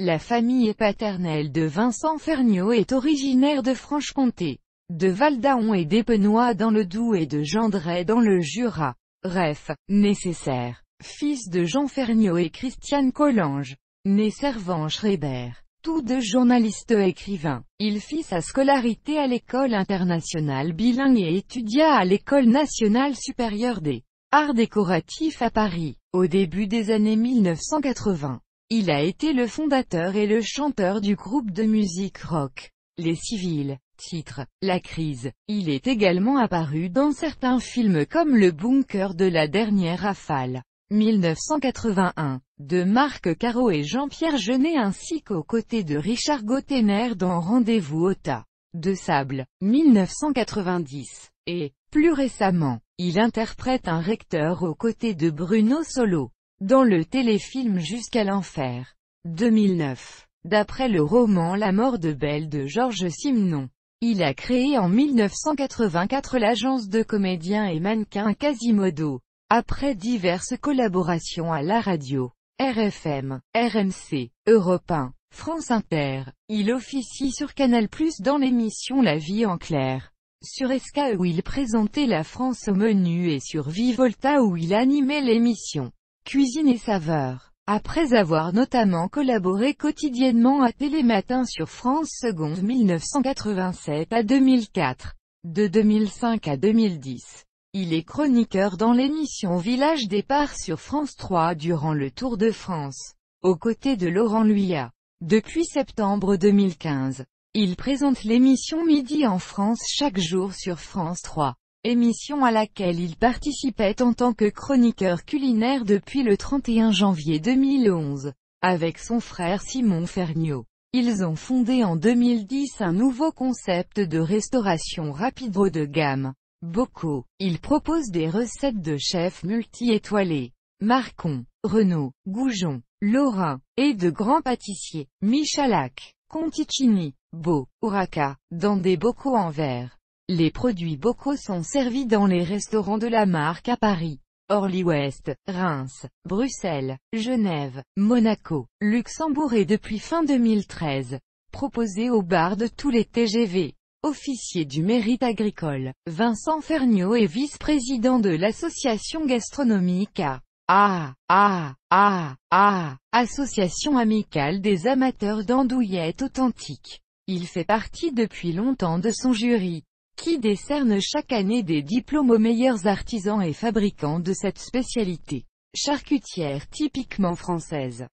La famille paternelle de Vincent Ferniaud est originaire de Franche-Comté, de Valdaon et d'Épenois dans le Doubs et de Gendray dans le Jura. Ref, nécessaire, fils de Jean Ferniaud et Christiane Collange, né servant Schreiber, tous deux journalistes écrivains. Il fit sa scolarité à l'école internationale bilingue et étudia à l'école nationale supérieure des arts décoratifs à Paris, au début des années 1980. Il a été le fondateur et le chanteur du groupe de musique rock, Les Civils. Titre, La Crise. Il est également apparu dans certains films comme Le Bunker de la dernière rafale, 1981, de Marc Caro et Jean-Pierre Jeunet ainsi qu'aux côtés de Richard Gottener dans Rendez-vous au tas de sable, 1990, et, plus récemment, il interprète un recteur aux côtés de Bruno Solo dans le téléfilm Jusqu'à l'enfer. 2009. D'après le roman La mort de Belle de Georges Simenon. Il a créé en 1984 l'agence de comédiens et mannequins Quasimodo. Après diverses collaborations à la radio, RFM, RMC, Europe 1, France Inter, il officie sur Canal+, dans l'émission La vie en clair. Sur Esca où il présentait la France au menu et sur Vivolta où il animait l'émission cuisine et saveur. Après avoir notamment collaboré quotidiennement à Télématin sur France Seconde 1987 à 2004, de 2005 à 2010. Il est chroniqueur dans l'émission Village Départ sur France 3 durant le Tour de France, aux côtés de Laurent Luya. Depuis septembre 2015, il présente l'émission Midi en France chaque jour sur France 3 émission à laquelle il participait en tant que chroniqueur culinaire depuis le 31 janvier 2011. Avec son frère Simon Ferniaud. Ils ont fondé en 2010 un nouveau concept de restauration rapide haut de gamme. Boco. Il propose des recettes de chefs multi-étoilés. Marcon, Renault, Goujon, Lorrain, et de grands pâtissiers, Michalak, Conticini, Beau, Ouraka, dans des bocaux en verre. Les produits bocaux sont servis dans les restaurants de la marque à Paris. Orly-Ouest, Reims, Bruxelles, Genève, Monaco, Luxembourg et depuis fin 2013, proposé au bar de tous les TGV. Officier du mérite agricole, Vincent Ferniaud est vice-président de l'association gastronomique à A A Association amicale des amateurs d'andouillettes authentiques. Il fait partie depuis longtemps de son jury qui décerne chaque année des diplômes aux meilleurs artisans et fabricants de cette spécialité charcutière typiquement française.